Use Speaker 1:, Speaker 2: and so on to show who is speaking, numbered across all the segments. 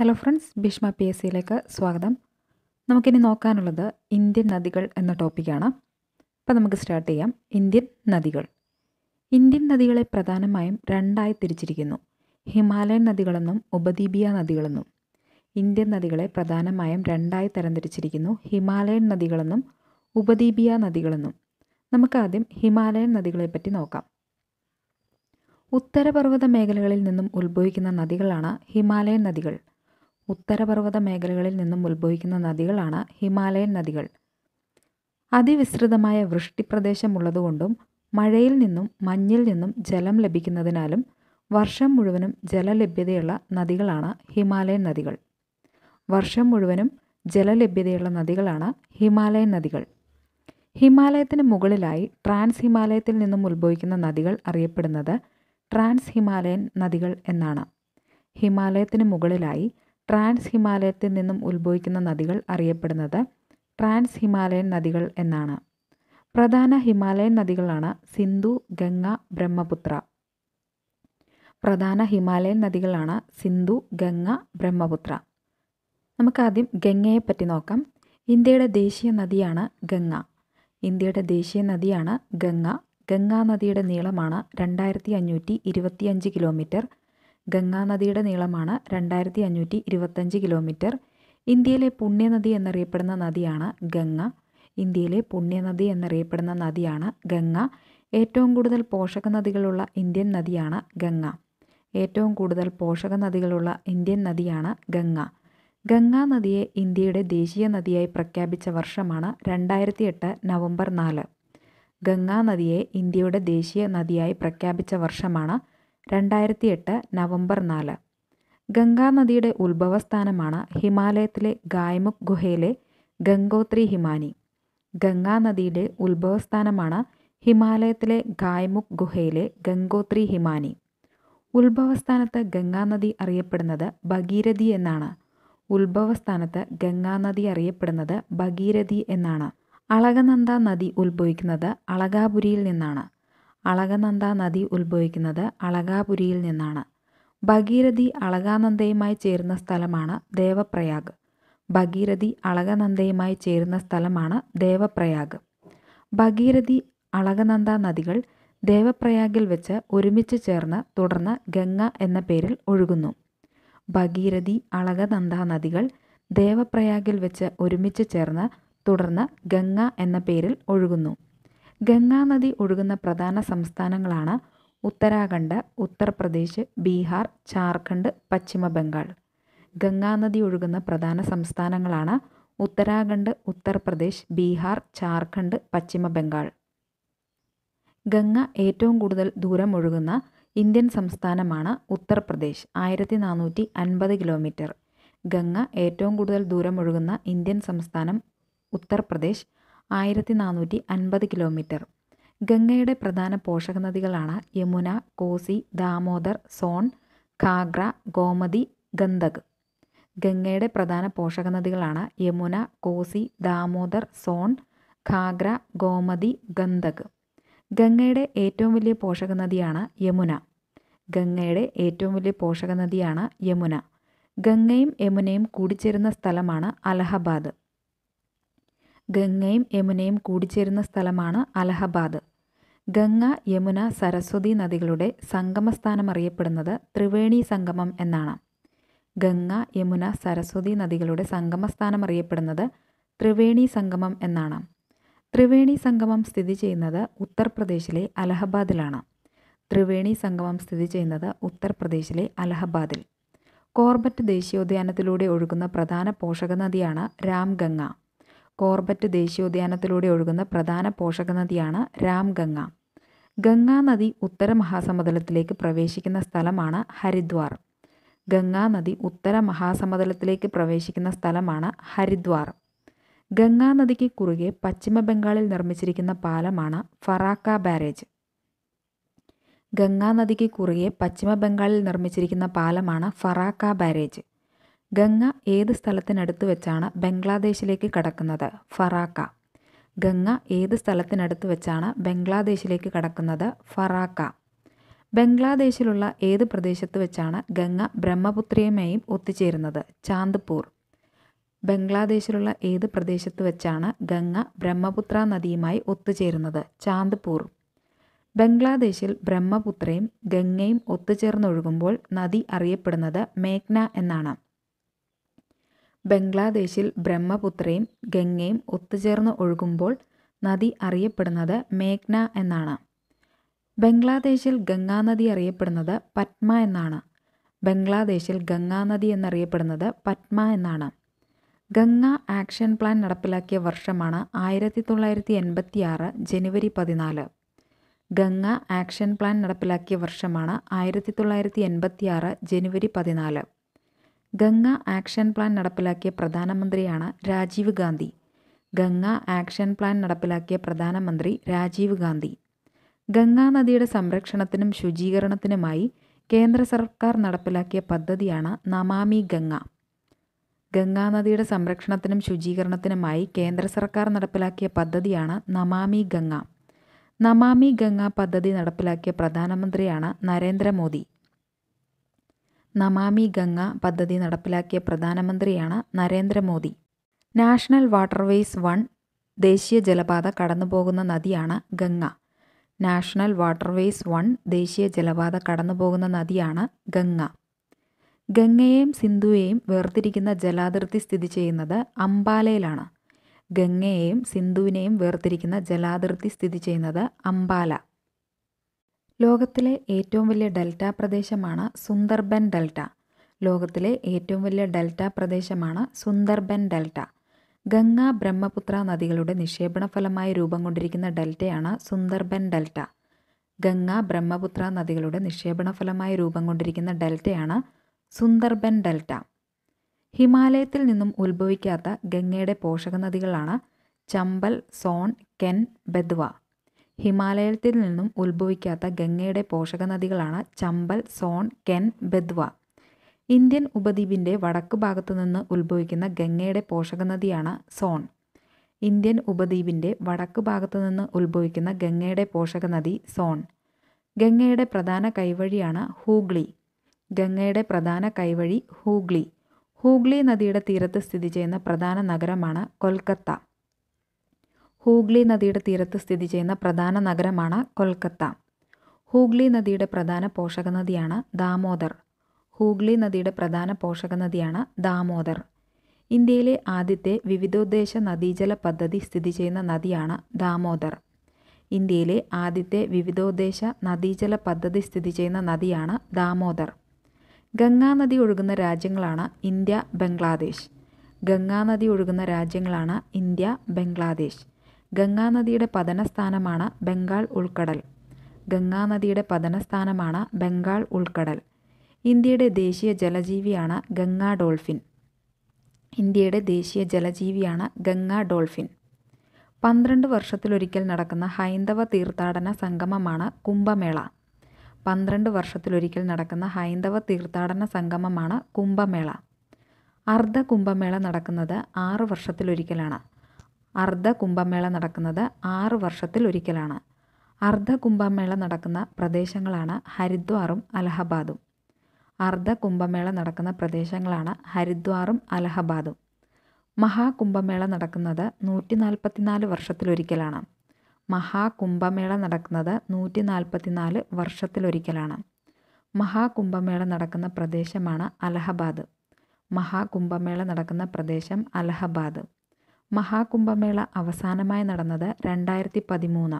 Speaker 1: hello friends Bhishma P S സിയിലേക്ക് സ്വാഗതം നമുക്കിനി നോക്കാനുള്ളത് ഇന്ത്യൻ നദികൾ എന്ന ടോപ്പിക്കാണ് അപ്പോൾ നമുക്ക് സ്റ്റാർട്ട് ചെയ്യാം ഇന്ത്യൻ നദികൾ ഇന്ത്യൻ നദികളെ പ്രധാനമായും രണ്ടായി തിരിച്ചിരിക്കുന്നു ഹിമാലയൻ നദികളെന്നും ഉപദ്വീപിയ നദികളെന്നും ഇന്ത്യൻ നദികളെ പ്രധാനമായും രണ്ടായി തരംതിരിച്ചിരിക്കുന്നു ഹിമാലയൻ നദികളെന്നും ഉപദ്വീപിയ നദികളെന്നും നമുക്കാദ്യം ഹിമാലയൻ നദികളെപ്പറ്റി നോക്കാം ഉത്തരപർവ്വത മേഖലകളിൽ നിന്നും ഉത്ഭവിക്കുന്ന നദികളാണ് ഹിമാലയൻ നദികൾ ഉത്തരപർവ്വത മേഖലകളിൽ നിന്നും ഉത്ഭവിക്കുന്ന നദികളാണ് ഹിമാലയൻ നദികൾ അതിവിസ്തൃതമായ വൃഷ്ടിപ്രദേശമുള്ളതുകൊണ്ടും മഴയിൽ നിന്നും മഞ്ഞിൽ നിന്നും ജലം ലഭിക്കുന്നതിനാലും വർഷം മുഴുവനും ജലലഭ്യതയുള്ള നദികളാണ് ഹിമാലയൻ നദികൾ വർഷം മുഴുവനും ജലലഭ്യതയുള്ള നദികളാണ് ഹിമാലയൻ നദികൾ ഹിമാലയത്തിന് മുകളിലായി ട്രാൻസ് ഹിമാലയത്തിൽ നിന്നും ഉത്ഭവിക്കുന്ന നദികൾ അറിയപ്പെടുന്നത് ട്രാൻസ് ഹിമാലയൻ നദികൾ എന്നാണ് ഹിമാലയത്തിന് മുകളിലായി ട്രാൻസ് ഹിമാലയത്തിൽ നിന്നും ഉത്ഭവിക്കുന്ന നദികൾ അറിയപ്പെടുന്നത് ട്രാൻസ് ഹിമാലയൻ നദികൾ എന്നാണ് പ്രധാന ഹിമാലയൻ നദികളാണ് സിന്ധു ഗംഗ ബ്രഹ്മപുത്ര പ്രധാന ഹിമാലയൻ നദികളാണ് സിന്ധു ഗംഗ ബ്രഹ്മപുത്ര നമുക്കാദ്യം ഗംഗയെ പറ്റി നോക്കാം ഇന്ത്യയുടെ ദേശീയ നദിയാണ് ഗംഗ ഇന്ത്യയുടെ ദേശീയ നദിയാണ് ഗംഗ ഗംഗാ നദിയുടെ നീളമാണ് രണ്ടായിരത്തി അഞ്ഞൂറ്റി ഇരുപത്തിയഞ്ച് കിലോമീറ്റർ ഗംഗാനദിയുടെ നീളമാണ് രണ്ടായിരത്തി അഞ്ഞൂറ്റി ഇരുപത്തഞ്ച് കിലോമീറ്റർ ഇന്ത്യയിലെ പുണ്യനദി എന്നറിയപ്പെടുന്ന നദിയാണ് ഗംഗ ഇന്ത്യയിലെ പുണ്യനദി എന്നറിയപ്പെടുന്ന നദിയാണ് ഗംഗ ഏറ്റവും കൂടുതൽ പോഷക നദികളുള്ള ഇന്ത്യൻ നദിയാണ് ഗംഗ ഏറ്റവും കൂടുതൽ പോഷക നദികളുള്ള ഇന്ത്യൻ നദിയാണ് ഗംഗ ഗംഗാ നദിയെ ഇന്ത്യയുടെ ദേശീയ നദിയായി പ്രഖ്യാപിച്ച വർഷമാണ് രണ്ടായിരത്തി എട്ട് നവംബർ നാല് ഗംഗാ നദിയെ ഇന്ത്യയുടെ ദേശീയ നദിയായി പ്രഖ്യാപിച്ച വർഷമാണ് രണ്ടായിരത്തി എട്ട് നവംബർ നാല് ഗംഗാനദിയുടെ ഉത്ഭവസ്ഥാനമാണ് ഹിമാലയത്തിലെ ഗായ്മുഖ് ഗുഹയിലെ ഗംഗോത്രി ഹിമാനി ഗംഗാനദിയുടെ ഉത്ഭവസ്ഥാനമാണ് ഹിമാലയത്തിലെ ഗായ്മുഖ് ഗുഹയിലെ ഗംഗോത്രി ഹിമാനി ഉത്ഭവസ്ഥാനത്ത് ഗംഗാനദി അറിയപ്പെടുന്നത് ഭഗീരഥി എന്നാണ് ഉത്ഭവസ്ഥാനത്ത് ഗംഗാനദി അറിയപ്പെടുന്നത് ഭഗീരഥി എന്നാണ് അളകനന്ദ നദി ഉത്ഭവിക്കുന്നത് അളകാപുരിയിൽ നിന്നാണ് അളകനന്ദ നദി ഉത്ഭവിക്കുന്നത് അളകാപുരിയിൽ നിന്നാണ് ഭഗീരഥി അളകാനന്ദയുമായി ചേരുന്ന സ്ഥലമാണ് ദേവപ്രയാഗ് ഭഗീരഥി അളകനന്ദയുമായി ചേരുന്ന സ്ഥലമാണ് ദേവപ്രയാഗ് ഭഗീരഥി അളകനന്ദ നദികൾ ദേവപ്രയാഗിൽ വെച്ച് ഒരുമിച്ച് ചേർന്ന് തുടർന്ന് ഗംഗ എന്ന പേരിൽ ഒഴുകുന്നു ഭഗീരഥി അളകനന്ദ നദികൾ ദേവപ്രയാഗിൽ വെച്ച് ഒരുമിച്ച് ചേർന്ന് തുടർന്ന് ഗംഗ എന്ന പേരിൽ ഒഴുകുന്നു ഗംഗാനദി ഒഴുകുന്ന പ്രധാന സംസ്ഥാനങ്ങളാണ് ഉത്തരാഖണ്ഡ് ഉത്തർപ്രദേശ് ബീഹാർ ജാർഖണ്ഡ് പശ്ചിമ ബംഗാൾ ഗംഗാനദി ഒഴുകുന്ന പ്രധാന സംസ്ഥാനങ്ങളാണ് ഉത്തരാഖണ്ഡ് ഉത്തർപ്രദേശ് ബീഹാർ ജാർഖണ്ഡ് പശ്ചിമ ബംഗാൾ ഗംഗ ഏറ്റവും കൂടുതൽ ദൂരം ഒഴുകുന്ന ഇന്ത്യൻ സംസ്ഥാനമാണ് ഉത്തർപ്രദേശ് ആയിരത്തി നാനൂറ്റി അൻപത് കിലോമീറ്റർ ഗംഗ ഏറ്റവും കൂടുതൽ ദൂരം ഒഴുകുന്ന ഇന്ത്യൻ സംസ്ഥാനം ഉത്തർപ്രദേശ് ആയിരത്തി നാനൂറ്റി അൻപത് കിലോമീറ്റർ ഗംഗയുടെ പ്രധാന പോഷകനദികളാണ് യമുന കോസി ദാമോദർ സോൺ ഖാഗ്ര ഗോമതി ഗന്ധക് ഗംഗയുടെ പ്രധാന പോഷകനദികളാണ് യമുന കോസി ദാമോദർ സോൺ ഖാഗ്ര ഗോമതി ഗന്ധക് ഗംഗയുടെ ഏറ്റവും വലിയ പോഷകനദിയാണ് യമുന ഗംഗയുടെ ഏറ്റവും വലിയ പോഷകനദിയാണ് യമുന ഗംഗയും യമുനയും കൂടിച്ചേരുന്ന സ്ഥലമാണ് അലഹബാദ് ഗംഗയും യമുനയും കൂടിച്ചേരുന്ന സ്ഥലമാണ് അലഹബാദ് ഗംഗ യമുന സരസ്വതി നദികളുടെ സംഗമസ്ഥാനം അറിയപ്പെടുന്നത് ത്രിവേണി സംഗമം എന്നാണ് ഗംഗ യമുന സരസ്വതി നദികളുടെ സംഗമസ്ഥാനം അറിയപ്പെടുന്നത് ത്രിവേണി സംഗമം എന്നാണ് ത്രിവേണി സംഗമം സ്ഥിതി ചെയ്യുന്നത് ഉത്തർപ്രദേശിലെ അലഹബാദിലാണ് ത്രിവേണി സംഗമം സ്ഥിതി ചെയ്യുന്നത് ഉത്തർപ്രദേശിലെ അലഹബാദിൽ കോർബറ്റ് ദേശീയോദ്യാനത്തിലൂടെ ഒഴുകുന്ന പ്രധാന പോഷക നദിയാണ് രാംഗംഗ കോർബറ്റ് ദേശീയോദ്യാനത്തിലൂടെ ഒഴുകുന്ന പ്രധാന പോഷക നദിയാണ് രാംഗംഗ ഗംഗാ നദി ഉത്തര മഹാസമതലത്തിലേക്ക് പ്രവേശിക്കുന്ന സ്ഥലമാണ് ഹരിദ്വാർ ഗംഗാ നദി ഉത്തര മഹാസമതലത്തിലേക്ക് പ്രവേശിക്കുന്ന സ്ഥലമാണ് ഹരിദ്വാർ ഗംഗാ നദിക്ക് കുറുകെ പശ്ചിമ ബംഗാളിൽ നിർമ്മിച്ചിരിക്കുന്ന പാലമാണ് ഫറാക്ക ബാരേജ് ഗംഗാ നദിക്ക് കുറുകെ പശ്ചിമ ബംഗാളിൽ നിർമ്മിച്ചിരിക്കുന്ന പാലമാണ് ഫറാക്ക ബാരേജ് ഗംഗ ഏത് സ്ഥലത്തിനടുത്ത് വെച്ചാണ് ബംഗ്ലാദേശിലേക്ക് കടക്കുന്നത് ഫറാക്ക ഗംഗ ഏത് സ്ഥലത്തിനടുത്ത് വെച്ചാണ് ബംഗ്ലാദേശിലേക്ക് കടക്കുന്നത് ഫറാക്ക ബംഗ്ലാദേശിലുള്ള ഏത് പ്രദേശത്ത് വെച്ചാണ് ഗംഗ ബ്രഹ്മപുത്രയുമായും ഒത്തുചേരുന്നത് ചാന്ദ്പൂർ ബംഗ്ലാദേശിലുള്ള ഏത് പ്രദേശത്ത് വെച്ചാണ് ഗംഗ ബ്രഹ്മപുത്ര നദിയുമായി ഒത്തുചേരുന്നത് ചാന്ദ്പൂർ ബംഗ്ലാദേശിൽ ബ്രഹ്മപുത്രയും ഗംഗയും ഒത്തുചേർന്നൊഴുകുമ്പോൾ നദി അറിയപ്പെടുന്നത് മേഘ്ന എന്നാണ് ബംഗ്ലാദേശിൽ ബ്രഹ്മപുത്രയും ഗംഗയും ഒത്തുചേർന്ന് ഒഴുകുമ്പോൾ നദി അറിയപ്പെടുന്നത് മേഘ്ന എന്നാണ് ബംഗ്ലാദേശിൽ ഗംഗാനദി അറിയപ്പെടുന്നത് പത്മ എന്നാണ് ബംഗ്ലാദേശിൽ ഗംഗാനദി എന്നറിയപ്പെടുന്നത് പത്മ എന്നാണ് ഗംഗ ആക്ഷൻ പ്ലാൻ നടപ്പിലാക്കിയ വർഷമാണ് ആയിരത്തി തൊള്ളായിരത്തി എൺപത്തി ആറ് ജനുവരി പതിനാല് ഗംഗ ആക്ഷൻ പ്ലാൻ നടപ്പിലാക്കിയ വർഷമാണ് ആയിരത്തി തൊള്ളായിരത്തി എൺപത്തി ആറ് ജനുവരി പതിനാല് ഗംഗ ആക്ഷൻ പ്ലാൻ നടപ്പിലാക്കിയ പ്രധാനമന്ത്രിയാണ് രാജീവ് ഗാന്ധി ഗംഗ ആക്ഷൻ പ്ലാൻ നടപ്പിലാക്കിയ പ്രധാനമന്ത്രി രാജീവ് ഗാന്ധി ഗംഗാ നദിയുടെ സംരക്ഷണത്തിനും ശുചീകരണത്തിനുമായി കേന്ദ്ര സർക്കാർ നടപ്പിലാക്കിയ പദ്ധതിയാണ് നമാമി ഗംഗ ഗംഗാ നദിയുടെ സംരക്ഷണത്തിനും ശുചീകരണത്തിനുമായി കേന്ദ്ര സർക്കാർ നടപ്പിലാക്കിയ പദ്ധതിയാണ് നമാമി ഗംഗ നമാമി ഗംഗ പദ്ധതി നടപ്പിലാക്കിയ പ്രധാനമന്ത്രിയാണ് നരേന്ദ്രമോദി നമാമി ഗംഗ പദ്ധതി നടപ്പിലാക്കിയ പ്രധാനമന്ത്രിയാണ് നരേന്ദ്രമോദി നാഷണൽ വാട്ടർവേസ് വൺ ദേശീയ ജലപാത കടന്നുപോകുന്ന നദിയാണ് ഗംഗ നാഷണൽ വാട്ടർവേസ് വൺ ദേശീയ ജലപാത കടന്നുപോകുന്ന നദിയാണ് ഗംഗ ഗംഗയെയും സിന്ധുവേയും വേർതിരിക്കുന്ന ജലാതിർത്തി സ്ഥിതി ചെയ്യുന്നത് അംബാലയിലാണ് ഗംഗയെയും സിന്ധുവിനെയും വേർതിരിക്കുന്ന ജലാതിർത്തി സ്ഥിതി ചെയ്യുന്നത് അംബാല ലോകത്തിലെ ഏറ്റവും വലിയ ഡെൽറ്റ പ്രദേശമാണ് സുന്ദർബൻ ഡെൽറ്റ ലോകത്തിലെ ഏറ്റവും വലിയ ഡെൽറ്റ പ്രദേശമാണ് സുന്ദർബൻ ഡെൽറ്റ ഗംഗ ബ്രഹ്മപുത്ര നദികളുടെ നിക്ഷേപണ ഫലമായി രൂപം കൊണ്ടിരിക്കുന്ന ഡെൽറ്റയാണ് സുന്ദർബൻ ഡെൽറ്റ ഗംഗ ബ്രഹ്മപുത്ര നദികളുടെ നിക്ഷേപണ ഫലമായി രൂപം കൊണ്ടിരിക്കുന്ന ഡെൽറ്റയാണ് സുന്ദർബൻ ഡെൽറ്റ ഹിമാലയത്തിൽ നിന്നും ഉത്ഭവിക്കാത്ത ഗംഗയുടെ പോഷക നദികളാണ് ചമ്പൽ സോൺ കെൻ ബെദ്വ ഹിമാലയത്തിൽ നിന്നും ഉത്ഭവിക്കാത്ത ഗംഗയുടെ പോഷകനദികളാണ് ചമ്പൽ സോൺ കെൻ ബെദ്വ ഇന്ത്യൻ ഉപദ്വീപിൻ്റെ വടക്ക് ഭാഗത്തു നിന്ന് ഉത്ഭവിക്കുന്ന ഗംഗയുടെ പോഷകനദിയാണ് സോൺ ഇന്ത്യൻ ഉപദ്വീപിൻ്റെ വടക്ക് ഭാഗത്തു നിന്ന് ഉത്ഭവിക്കുന്ന ഗംഗയുടെ പോഷകനദി സോൺ ഗംഗയുടെ പ്രധാന കൈവഴിയാണ് ഹൂഗ്ലി ഗംഗയുടെ പ്രധാന കൈവഴി ഹൂഗ്ലി ഹൂഗ്ലി നദിയുടെ തീരത്ത് സ്ഥിതി ചെയ്യുന്ന പ്രധാന നഗരമാണ് കൊൽക്കത്ത ഹൂഗ്ലി നദിയുടെ തീരത്ത് സ്ഥിതി ചെയ്യുന്ന പ്രധാന നഗരമാണ് കൊൽക്കത്ത ഹൂഗ്ലി നദിയുടെ പ്രധാന പോഷകനദിയാണ് ദാമോദർ ഹൂഗ്ലി നദിയുടെ പ്രധാന പോഷകനദിയാണ് ദാമോദർ ഇന്ത്യയിലെ ആദ്യത്തെ വിവിധോദ്ദേശ നദീജല പദ്ധതി സ്ഥിതി ചെയ്യുന്ന നദിയാണ് ദാമോദർ ഇന്ത്യയിലെ ആദ്യത്തെ വിവിധോദ്ദേശ നദീജല പദ്ധതി സ്ഥിതി ചെയ്യുന്ന നദിയാണ് ദാമോദർ ഗംഗാനദി ഒഴുകുന്ന രാജ്യങ്ങളാണ് ഇന്ത്യ ബംഗ്ലാദേശ് ഗംഗാനദി ഒഴുകുന്ന രാജ്യങ്ങളാണ് ഇന്ത്യ ബംഗ്ലാദേശ് ഗംഗാനദിയുടെ പതനസ്ഥാനമാണ് ബംഗാൾ ഉൾക്കടൽ ഗംഗാനദിയുടെ പതനസ്ഥാനമാണ് ബംഗാൾ ഉൾക്കടൽ ഇന്ത്യയുടെ ദേശീയ ജലജീവിയാണ് ഗംഗാ ഡോൾഫിൻ ഇന്ത്യയുടെ ദേശീയ ജലജീവിയാണ് ഗംഗാ ഡോൾഫിൻ പന്ത്രണ്ട് വർഷത്തിലൊരിക്കൽ നടക്കുന്ന ഹൈന്ദവ തീർത്ഥാടന സംഗമമാണ് കുംഭമേള പന്ത്രണ്ട് വർഷത്തിലൊരിക്കൽ നടക്കുന്ന ഹൈന്ദവ തീർത്ഥാടന സംഗമമാണ് കുംഭമേള അർദ്ധ കുംഭമേള നടക്കുന്നത് ആറ് വർഷത്തിലൊരിക്കലാണ് അർദ്ധ കുംഭമേള നടക്കുന്നത് ആറ് വർഷത്തിൽ ഒരിക്കലാണ് അർദ്ധ കുംഭമേള നടക്കുന്ന പ്രദേശങ്ങളാണ് ഹരിദ്വാറും അലഹബാദും അർദ്ധ കുംഭമേള നടക്കുന്ന പ്രദേശങ്ങളാണ് ഹരിദ്വാറും അലഹബാദും മഹാകുംഭമേള നടക്കുന്നത് നൂറ്റി നാൽപ്പത്തിനാല് വർഷത്തിലൊരിക്കലാണ് മഹാകുംഭമേള നടക്കുന്നത് നൂറ്റി നാൽപ്പത്തിനാല് വർഷത്തിലൊരിക്കലാണ് മഹാകുംഭമേള നടക്കുന്ന പ്രദേശമാണ് അലഹബാദ് മഹാകുംഭമേള നടക്കുന്ന പ്രദേശം അലഹബാദ് മഹാകുംഭമേള അവസാനമായി നടന്നത് രണ്ടായിരത്തി പതിമൂന്ന്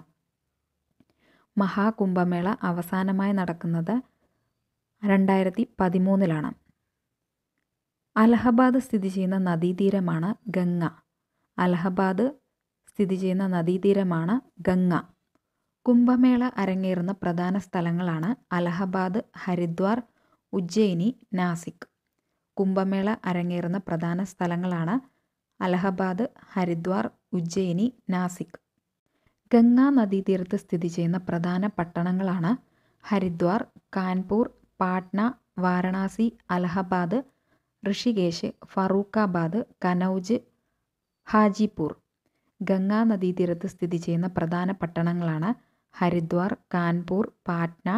Speaker 1: മഹാകുംഭമേള അവസാനമായി നടക്കുന്നത് രണ്ടായിരത്തി പതിമൂന്നിലാണ് അലഹബാദ് സ്ഥിതി ചെയ്യുന്ന നദീതീരമാണ് ഗംഗ അലഹബാദ് സ്ഥിതി ചെയ്യുന്ന നദീതീരമാണ് ഗംഗ കുംഭമേള അരങ്ങേറുന്ന പ്രധാന സ്ഥലങ്ങളാണ് അലഹബാദ് ഹരിദ്വാർ ഉജ്ജയിനി നാസിക് കുംഭമേള അരങ്ങേറുന്ന പ്രധാന സ്ഥലങ്ങളാണ് അലഹബാദ് ഹരിദ്വാർ ഉജ്ജയിനി നാസിക് ഗംഗാ നദീതീരത്ത് സ്ഥിതി ചെയ്യുന്ന പ്രധാന പട്ടണങ്ങളാണ് ഹരിദ്വാർ കാൺപൂർ പാട്ന വാരണാസി അലഹബാദ് ഋഷികേശ് ഫറൂഖാബാദ് കനൗജ് ഹാജിപൂർ ഗംഗാ നദീതീരത്ത് സ്ഥിതി ചെയ്യുന്ന പ്രധാന പട്ടണങ്ങളാണ് ഹരിദ്വാർ കാൺപൂർ പാട്ന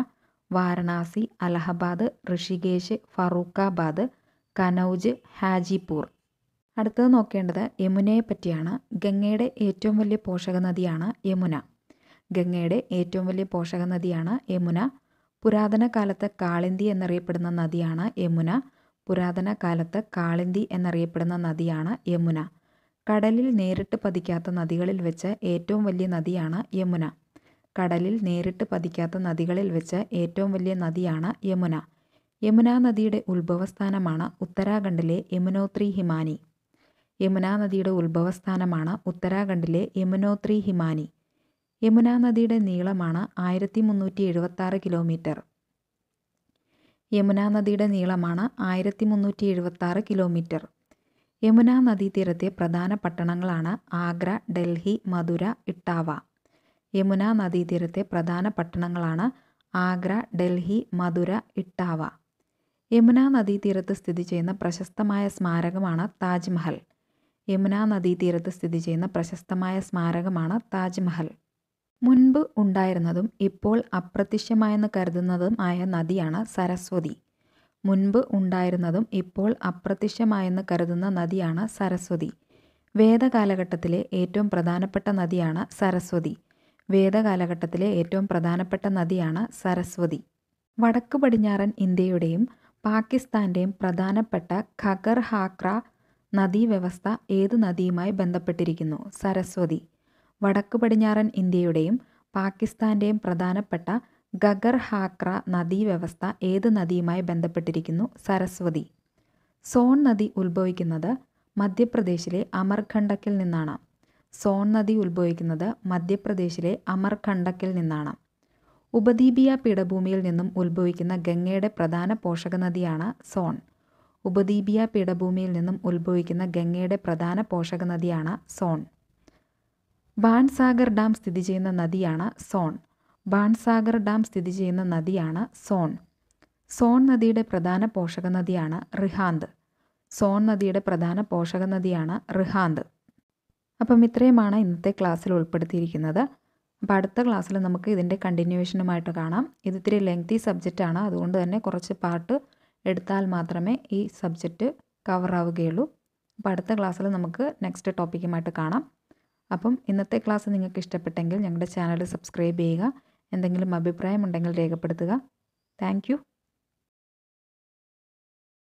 Speaker 1: വാരണാസി അലഹബാദ് ഋഷികേശ് ഫറൂഖാബാദ് കനൗജ് ഹാജിപൂർ അടുത്തത് നോക്കേണ്ടത് യമുനയെ പറ്റിയാണ് ഗംഗയുടെ ഏറ്റവും വലിയ പോഷക നദിയാണ് യമുന ഗംഗയുടെ ഏറ്റവും വലിയ പോഷക നദിയാണ് യമുന പുരാതന കാലത്ത് കാളിന്തി എന്നറിയപ്പെടുന്ന നദിയാണ് യമുന പുരാതന കാലത്ത് കാളിന്തി എന്നറിയപ്പെടുന്ന നദിയാണ് യമുന കടലിൽ നേരിട്ട് പതിക്കാത്ത നദികളിൽ വെച്ച് ഏറ്റവും വലിയ നദിയാണ് യമുന കടലിൽ നേരിട്ട് പതിക്കാത്ത നദികളിൽ വെച്ച് ഏറ്റവും വലിയ നദിയാണ് യമുന യമുനാ നദിയുടെ ഉത്ഭവസ്ഥാനമാണ് ഉത്തരാഖണ്ഡിലെ യമുനോത്രി ഹിമാനി യമുനാ നദിയുടെ ഉത്ഭവസ്ഥാനമാണ് ഉത്തരാഖണ്ഡിലെ യമുനോത്രി ഹിമാനി യമുനാ നദിയുടെ നീളമാണ് ആയിരത്തി മുന്നൂറ്റി എഴുപത്താറ് കിലോമീറ്റർ യമുനാ നദിയുടെ നീളമാണ് ആയിരത്തി മുന്നൂറ്റി എഴുപത്താറ് കിലോമീറ്റർ യമുനാ നദീതീരത്തെ പ്രധാന പട്ടണങ്ങളാണ് ആഗ്ര ഡൽഹി മധുര ഇട്ടാവ യമുനാ നദീതീരത്തെ പ്രധാന പട്ടണങ്ങളാണ് ആഗ്ര ഡൽഹി മധുര ഇട്ടാവ യമുനാ നദീതീരത്ത് സ്ഥിതി ചെയ്യുന്ന പ്രശസ്തമായ സ്മാരകമാണ് താജ്മഹൽ യമുനാ നദീതീരത്ത് സ്ഥിതി ചെയ്യുന്ന പ്രശസ്തമായ സ്മാരകമാണ് താജ്മഹൽ മുൻപ് ഉണ്ടായിരുന്നതും ഇപ്പോൾ അപ്രത്യക്ഷമായെന്ന് കരുതുന്നതുമായ നദിയാണ് സരസ്വതി മുൻപ് ഉണ്ടായിരുന്നതും ഇപ്പോൾ അപ്രത്യക്ഷമായെന്ന് കരുതുന്ന നദിയാണ് സരസ്വതി വേദകാലഘട്ടത്തിലെ ഏറ്റവും പ്രധാനപ്പെട്ട നദിയാണ് സരസ്വതി വേദകാലഘട്ടത്തിലെ ഏറ്റവും പ്രധാനപ്പെട്ട നദിയാണ് സരസ്വതി വടക്ക് പടിഞ്ഞാറൻ ഇന്ത്യയുടെയും പാകിസ്ഥാൻ്റെയും പ്രധാനപ്പെട്ട ഖഗർ ഹാക്ര നദീവ്യവസ്ഥ ഏതു നദിയുമായി ബന്ധപ്പെട്ടിരിക്കുന്നു സരസ്വതി വടക്ക് പടിഞ്ഞാറൻ ഇന്ത്യയുടെയും പാകിസ്ഥാൻ്റെയും പ്രധാനപ്പെട്ട ഗഗർ ഹാക്ര നദീവ്യവസ്ഥ ഏത് നദിയുമായി ബന്ധപ്പെട്ടിരിക്കുന്നു സരസ്വതി സോൺ നദി ഉത്ഭവിക്കുന്നത് മധ്യപ്രദേശിലെ അമർഖണ്ഡക്കിൽ നിന്നാണ് സോൺ നദി ഉത്ഭവിക്കുന്നത് മധ്യപ്രദേശിലെ അമർഖണ്ഡക്കിൽ നിന്നാണ് ഉപദ്വീപീയ പീഠഭൂമിയിൽ നിന്നും ഉത്ഭവിക്കുന്ന ഗംഗയുടെ പ്രധാന പോഷക നദിയാണ് സോൺ ഉപദ്വീപീയ പീഠഭൂമിയിൽ നിന്നും ഉത്ഭവിക്കുന്ന ഗംഗയുടെ പ്രധാന പോഷക നദിയാണ് സോൺ ബാൺസാഗർ ഡാം സ്ഥിതി ചെയ്യുന്ന നദിയാണ് സോൺ ബാൺസാഗർ ഡാം സ്ഥിതി ചെയ്യുന്ന നദിയാണ് സോൺ സോൺ നദിയുടെ പ്രധാന പോഷക നദിയാണ് റിഹാന്ത് സോൺ നദിയുടെ പ്രധാന പോഷക നദിയാണ് റിഹാന്ത് അപ്പം ഇത്രയുമാണ് ഇന്നത്തെ ക്ലാസ്സിൽ ഉൾപ്പെടുത്തിയിരിക്കുന്നത് അപ്പോൾ അടുത്ത ക്ലാസ്സിൽ നമുക്ക് ഇതിൻ്റെ കണ്ടിന്യൂവേഷനുമായിട്ട് കാണാം ഇത് ഇത്തിരി ലെങ്തി സബ്ജക്റ്റാണ് അതുകൊണ്ട് തന്നെ കുറച്ച് പാർട്ട് എടുത്താൽ മാത്രമേ ഈ സബ്ജക്റ്റ് കവർ ആവുകയുള്ളൂ അപ്പോൾ അടുത്ത ക്ലാസ്സിൽ നമുക്ക് നെക്സ്റ്റ് ടോപ്പിക്കുമായിട്ട് കാണാം അപ്പം ഇന്നത്തെ ക്ലാസ് നിങ്ങൾക്ക് ഇഷ്ടപ്പെട്ടെങ്കിൽ ഞങ്ങളുടെ ചാനൽ സബ്സ്ക്രൈബ് ചെയ്യുക എന്തെങ്കിലും അഭിപ്രായമുണ്ടെങ്കിൽ രേഖപ്പെടുത്തുക താങ്ക്